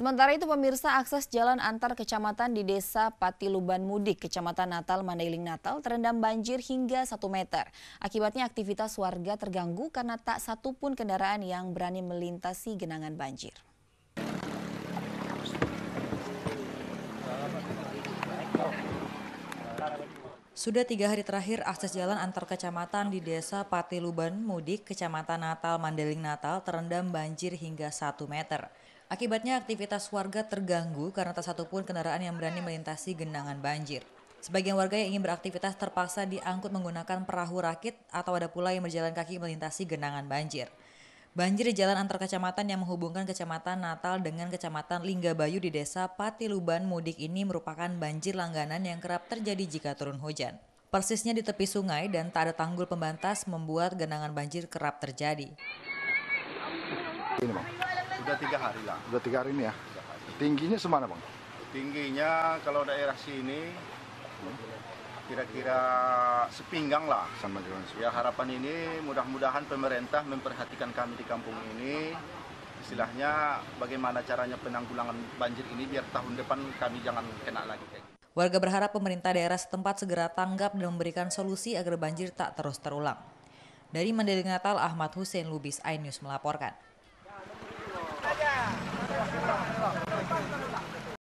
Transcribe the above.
Sementara itu pemirsa akses jalan antar kecamatan di desa Patiluban Mudik, Kecamatan Natal, Mandailing Natal terendam banjir hingga 1 meter. Akibatnya aktivitas warga terganggu karena tak satupun kendaraan yang berani melintasi genangan banjir. Sudah tiga hari terakhir akses jalan antar kecamatan di desa Patiluban, Mudik, Kecamatan Natal, Mandailing Natal terendam banjir hingga 1 meter. Akibatnya aktivitas warga terganggu karena tak satupun kendaraan yang berani melintasi genangan banjir. Sebagian warga yang ingin beraktivitas terpaksa diangkut menggunakan perahu rakit atau ada pula yang berjalan kaki melintasi genangan banjir. Banjir di jalan antar kecamatan yang menghubungkan kecamatan Natal dengan kecamatan Linggabayu di desa Patiluban Mudik ini merupakan banjir langganan yang kerap terjadi jika turun hujan. Persisnya di tepi sungai dan tak ada tanggul pembatas membuat genangan banjir kerap terjadi. Sudah tiga hari lah. Sudah tiga hari ini ya. Hari. Tingginya semana bang? Tingginya kalau daerah sini kira-kira hmm. sepinggang lah. Sama jalan. Ya harapan ini mudah-mudahan pemerintah memperhatikan kami di kampung ini istilahnya bagaimana caranya penanggulangan banjir ini biar tahun depan kami jangan kena lagi gitu. Warga berharap pemerintah daerah setempat segera tanggap dan memberikan solusi agar banjir tak terus terulang. Dari Mandailing Natal, Ahmad Hussein Lubis, iNews melaporkan.